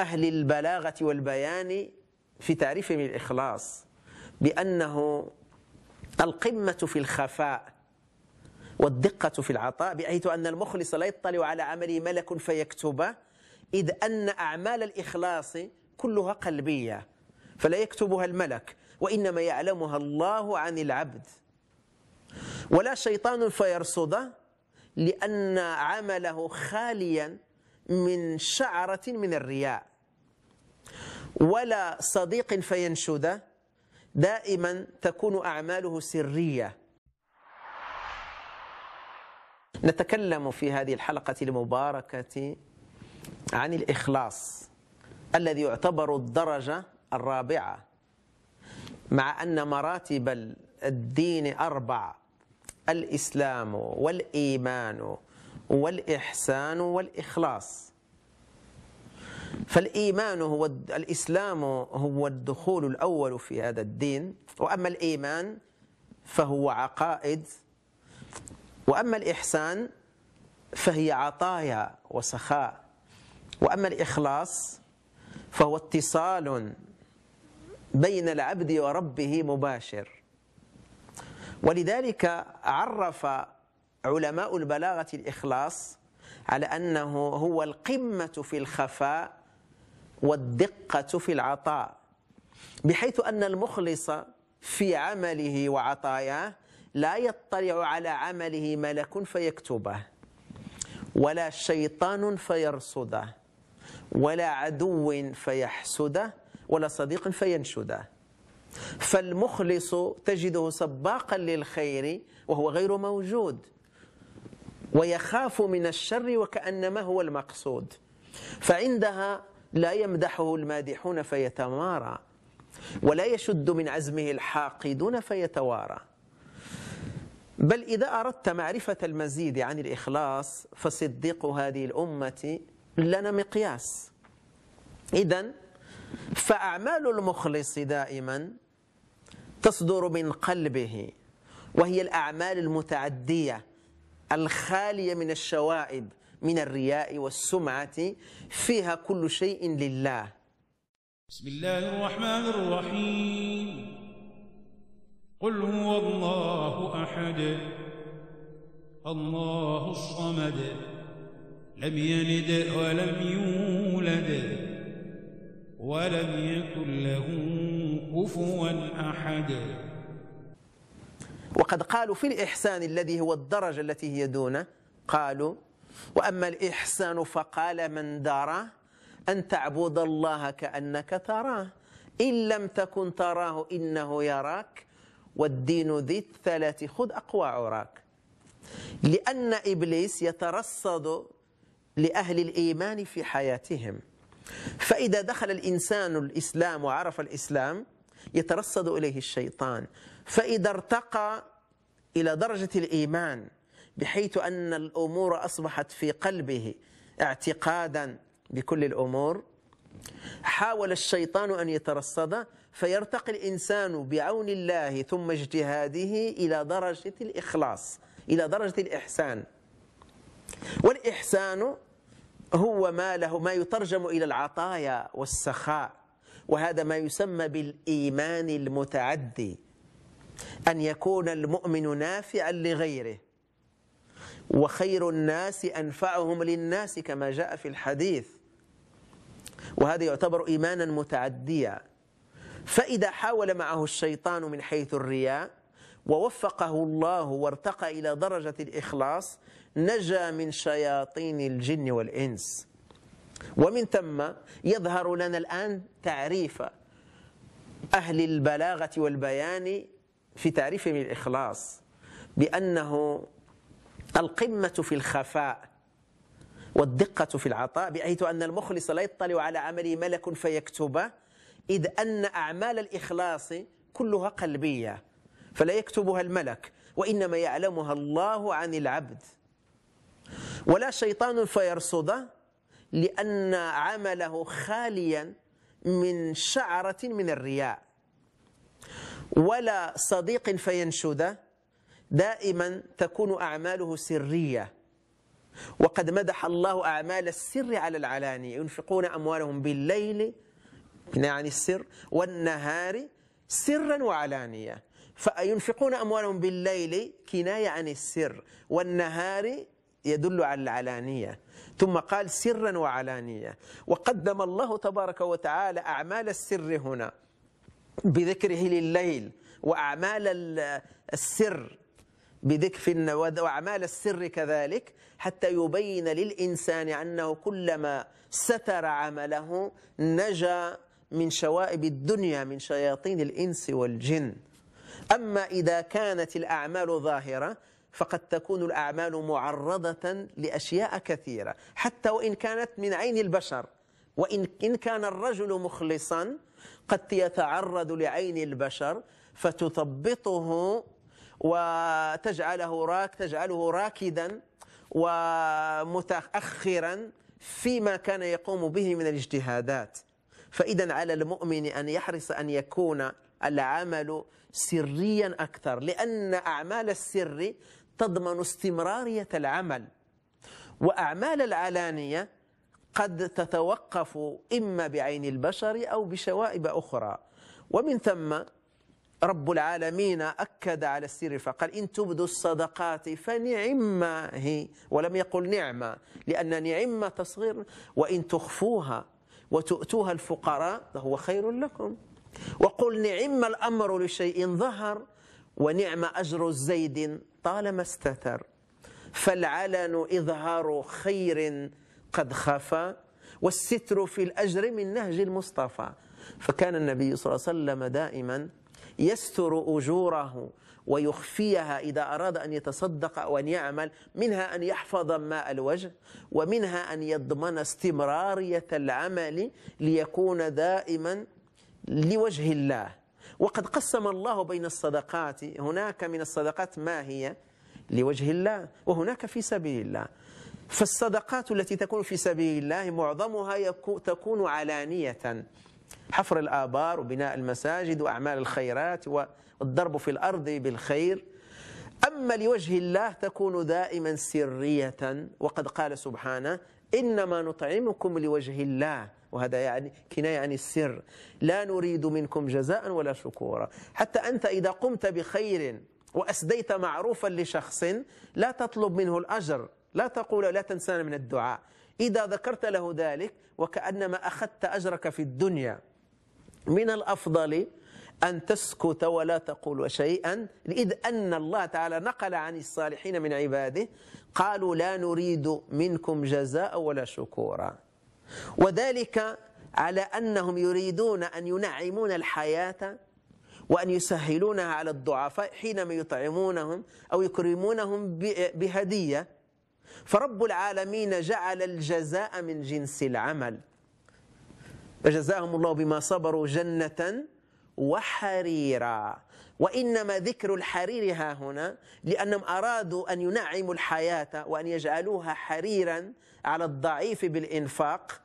أهل البلاغة والبيان في تعريفهم الإخلاص بأنه القمة في الخفاء والدقة في العطاء بحيث أن المخلص لا يطلع على عمله ملك فيكتبه إذ أن أعمال الإخلاص كلها قلبية فلا يكتبها الملك وإنما يعلمها الله عن العبد ولا شيطان فيرصده لأن عمله خاليا من شعرة من الرياء ولا صديق فينشده دائما تكون أعماله سرية نتكلم في هذه الحلقة المباركة عن الإخلاص الذي يعتبر الدرجة الرابعة مع أن مراتب الدين أربع الإسلام والإيمان والإحسان والإخلاص فالإيمان هو الإسلام هو الدخول الأول في هذا الدين وأما الإيمان فهو عقائد وأما الإحسان فهي عطايا وسخاء وأما الإخلاص فهو اتصال بين العبد وربه مباشر ولذلك عرف علماء البلاغة الإخلاص على أنه هو القمة في الخفاء والدقة في العطاء بحيث أن المخلص في عمله وعطاياه لا يطلع على عمله ملك فيكتبه ولا شيطان فيرصده ولا عدو فيحسده ولا صديق فينشده فالمخلص تجده سباقا للخير وهو غير موجود ويخاف من الشر وكأنما هو المقصود فعندها لا يمدحه المادحون فيتمارى ولا يشد من عزمه الحاقدون فيتوارى بل إذا أردت معرفة المزيد عن الإخلاص فصديق هذه الأمة لنا مقياس إذا فأعمال المخلص دائما تصدر من قلبه وهي الأعمال المتعدية الخالية من الشوائب من الرياء والسمعة فيها كل شيء لله بسم الله الرحمن الرحيم قل هو الله أحد الله الصمد لم يلد ولم يولد ولم يكن له كفوا أحد وقد قالوا في الإحسان الذي هو الدرجة التي هي دونه قالوا وأما الإحسان فقال من داره أن تعبد الله كأنك تراه إن لم تكن تراه إنه يراك والدين ذي الثلاث خذ أقوى عراك لأن إبليس يترصد لأهل الإيمان في حياتهم فإذا دخل الإنسان الإسلام وعرف الإسلام يترصد إليه الشيطان فإذا ارتقى إلى درجة الإيمان بحيث أن الأمور أصبحت في قلبه اعتقادا بكل الأمور حاول الشيطان أن يترصد فيرتقي الإنسان بعون الله ثم اجتهاده إلى درجة الإخلاص إلى درجة الإحسان والإحسان هو ما له ما يترجم إلى العطايا والسخاء وهذا ما يسمى بالإيمان المتعدي أن يكون المؤمن نافعا لغيره وخير الناس أنفعهم للناس كما جاء في الحديث وهذا يعتبر إيمانا متعديا فإذا حاول معه الشيطان من حيث الرياء ووفقه الله وارتقى إلى درجة الإخلاص نجا من شياطين الجن والإنس ومن ثم يظهر لنا الآن تعريف أهل البلاغة والبيان في تعريفهم الإخلاص بأنه القمة في الخفاء والدقة في العطاء بحيث أن المخلص لا يطلع على عمله ملك فيكتبه إذ أن أعمال الإخلاص كلها قلبية فلا يكتبها الملك وإنما يعلمها الله عن العبد ولا شيطان فيرصده لأن عمله خاليا من شعرة من الرياء ولا صديق فينشده دائما تكون أعماله سرية وقد مدح الله أعمال السر على العلانية ينفقون أموالهم بالليل يعني السر والنهار سرا وعلانية فينفقون أموالهم بالليل كناية عن السر والنهار يدل على العلانية ثم قال سرا وعلانية وقدم الله تبارك وتعالى أعمال السر هنا بذكره لليل وأعمال السر بدكف وأعمال السر كذلك حتى يبين للإنسان أنه كلما ستر عمله نجا من شوائب الدنيا من شياطين الإنس والجن أما إذا كانت الأعمال ظاهرة فقد تكون الأعمال معرضة لأشياء كثيرة حتى وإن كانت من عين البشر وإن إن كان الرجل مخلصا قد يتعرض لعين البشر فتثبطه وتجعله راك تجعله راكدا ومتأخرا فيما كان يقوم به من الاجتهادات فإذا على المؤمن أن يحرص أن يكون العمل سريا أكثر لأن أعمال السر تضمن استمرارية العمل وأعمال العلانية قد تتوقف إما بعين البشر أو بشوائب أخرى ومن ثم رب العالمين أكد على السر فقال إن تبدوا الصدقات فنعمة هي ولم يقل نعمة لأن نعمة تصغير وإن تخفوها وتؤتوها الفقراء فهو خير لكم وقل نعم الأمر لشيء ظهر ونعم أجر الزيد طالما استتر فالعلن إظهار خير قد خفى والستر في الأجر من نهج المصطفى فكان النبي صلى الله عليه وسلم دائما يستر أجوره ويخفيها إذا أراد أن يتصدق أو أن يعمل منها أن يحفظ ماء الوجه ومنها أن يضمن استمرارية العمل ليكون دائما لوجه الله وقد قسم الله بين الصدقات هناك من الصدقات ما هي لوجه الله وهناك في سبيل الله فالصدقات التي تكون في سبيل الله معظمها تكون علانية حفر الآبار وبناء المساجد وأعمال الخيرات والضرب في الأرض بالخير أما لوجه الله تكون دائما سرية وقد قال سبحانه إنما نطعمكم لوجه الله وهذا يعني كناية عن السر لا نريد منكم جزاء ولا شكورا حتى أنت إذا قمت بخير وأسديت معروفا لشخص لا تطلب منه الأجر لا تقول لا تنسانا من الدعاء إذا ذكرت له ذلك وكأنما أخذت أجرك في الدنيا من الأفضل أن تسكت ولا تقول شيئا إذ أن الله تعالى نقل عن الصالحين من عباده قالوا لا نريد منكم جزاء ولا شكورا وذلك على أنهم يريدون أن ينعمون الحياة وأن يسهلونها على الضعفاء حينما يطعمونهم أو يكرمونهم بهدية فرب العالمين جعل الجزاء من جنس العمل فجزاهم الله بما صبروا جنة وحريرا وإنما ذكر الحرير ها هنا لأنهم أرادوا أن ينعموا الحياة وأن يجعلوها حريرا على الضعيف بالإنفاق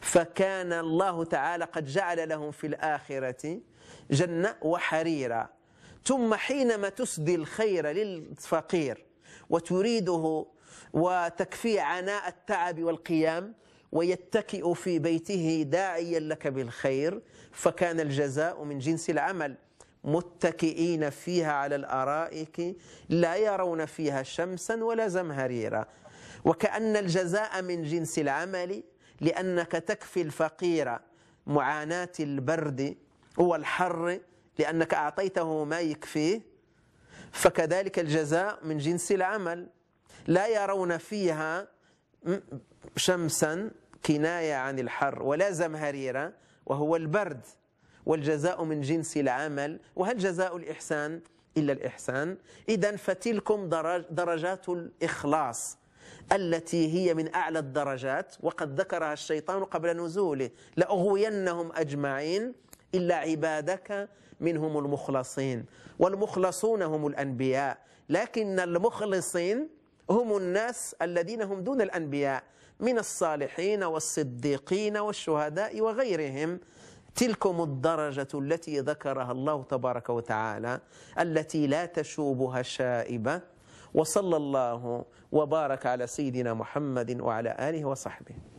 فكان الله تعالى قد جعل لهم في الآخرة جنة وحريرا ثم حينما تسدي الخير للفقير وتريده وتكفي عناء التعب والقيام ويتكئ في بيته داعيا لك بالخير فكان الجزاء من جنس العمل متكئين فيها على الارائك لا يرون فيها شمسا ولا زمهريرا وكان الجزاء من جنس العمل لانك تكفي الفقير معاناه البرد والحر لانك اعطيته ما يكفيه فكذلك الجزاء من جنس العمل لا يرون فيها شمسا كناية عن الحر ولا زمهريرة وهو البرد والجزاء من جنس العمل وهل جزاء الإحسان إلا الإحسان إذا فتلكم درجات الإخلاص التي هي من أعلى الدرجات وقد ذكرها الشيطان قبل نزوله لأغوينهم أجمعين إلا عبادك منهم المخلصين والمخلصون هم الأنبياء لكن المخلصين هم الناس الذين هم دون الأنبياء من الصالحين والصديقين والشهداء وغيرهم تلكم الدرجة التي ذكرها الله تبارك وتعالى التي لا تشوبها شائبة وصلى الله وبارك على سيدنا محمد وعلى آله وصحبه